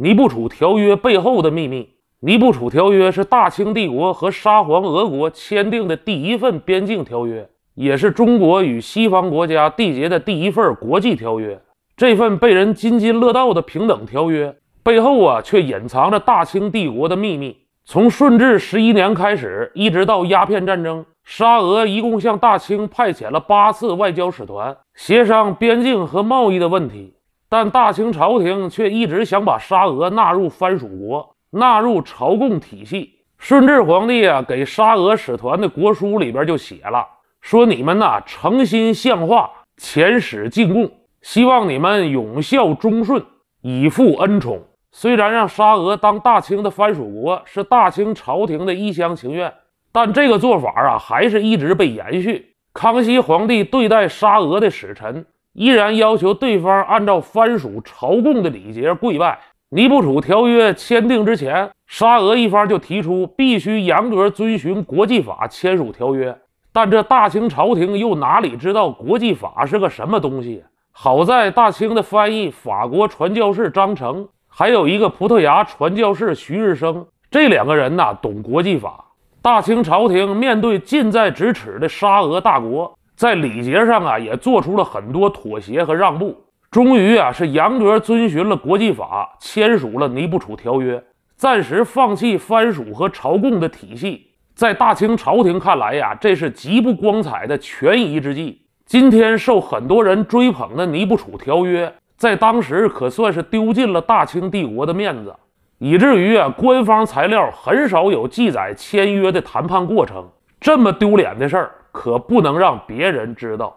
《尼布楚条约》背后的秘密。《尼布楚条约》是大清帝国和沙皇俄国签订的第一份边境条约，也是中国与西方国家缔结的第一份国际条约。这份被人津津乐道的平等条约背后啊，却隐藏着大清帝国的秘密。从顺治十一年开始，一直到鸦片战争，沙俄一共向大清派遣了八次外交使团，协商边境和贸易的问题。但大清朝廷却一直想把沙俄纳入藩属国，纳入朝贡体系。顺治皇帝啊，给沙俄使团的国书里边就写了，说你们呐诚心向化，遣使进贡，希望你们永效忠顺，以复恩宠。虽然让沙俄当大清的藩属国是大清朝廷的一厢情愿，但这个做法啊，还是一直被延续。康熙皇帝对待沙俄的使臣。依然要求对方按照藩属朝贡的礼节跪拜。尼布楚条约签订之前，沙俄一方就提出必须严格遵循国际法签署条约，但这大清朝廷又哪里知道国际法是个什么东西？好在大清的翻译法国传教士张诚，还有一个葡萄牙传教士徐日升，这两个人呐，懂国际法。大清朝廷面对近在咫尺的沙俄大国。在礼节上啊，也做出了很多妥协和让步，终于啊是严格遵循了国际法，签署了《尼布楚条约》，暂时放弃藩属和朝贡的体系。在大清朝廷看来呀，这是极不光彩的权宜之计。今天受很多人追捧的《尼布楚条约》，在当时可算是丢尽了大清帝国的面子，以至于啊，官方材料很少有记载签约的谈判过程。这么丢脸的事儿，可不能让别人知道。